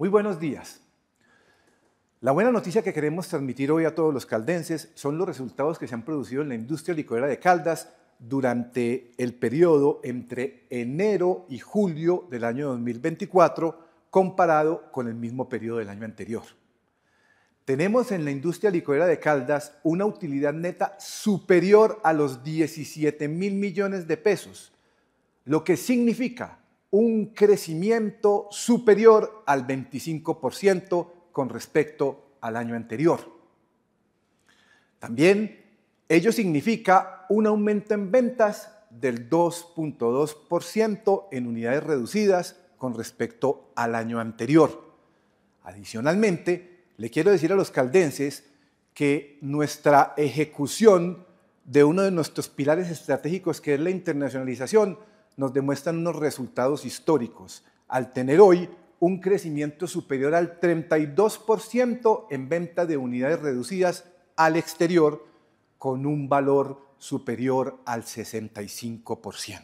Muy buenos días. La buena noticia que queremos transmitir hoy a todos los caldenses son los resultados que se han producido en la industria licorera de Caldas durante el periodo entre enero y julio del año 2024 comparado con el mismo periodo del año anterior. Tenemos en la industria licorera de Caldas una utilidad neta superior a los 17 mil millones de pesos, lo que significa un crecimiento superior al 25% con respecto al año anterior. También ello significa un aumento en ventas del 2.2% en unidades reducidas con respecto al año anterior. Adicionalmente, le quiero decir a los caldenses que nuestra ejecución de uno de nuestros pilares estratégicos, que es la internacionalización, nos demuestran unos resultados históricos, al tener hoy un crecimiento superior al 32% en venta de unidades reducidas al exterior, con un valor superior al 65%.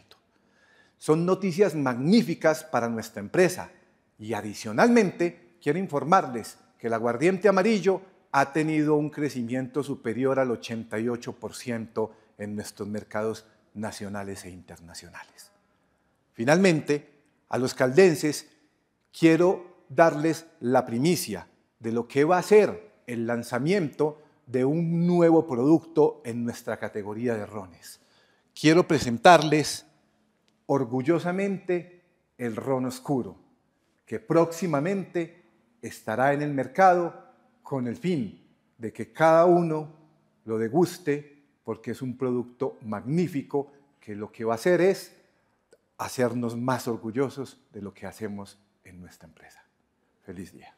Son noticias magníficas para nuestra empresa y adicionalmente quiero informarles que el aguardiente amarillo ha tenido un crecimiento superior al 88% en nuestros mercados nacionales e internacionales. Finalmente, a los caldenses quiero darles la primicia de lo que va a ser el lanzamiento de un nuevo producto en nuestra categoría de rones. Quiero presentarles orgullosamente el ron oscuro, que próximamente estará en el mercado con el fin de que cada uno lo deguste porque es un producto magnífico que lo que va a hacer es hacernos más orgullosos de lo que hacemos en nuestra empresa. Feliz día.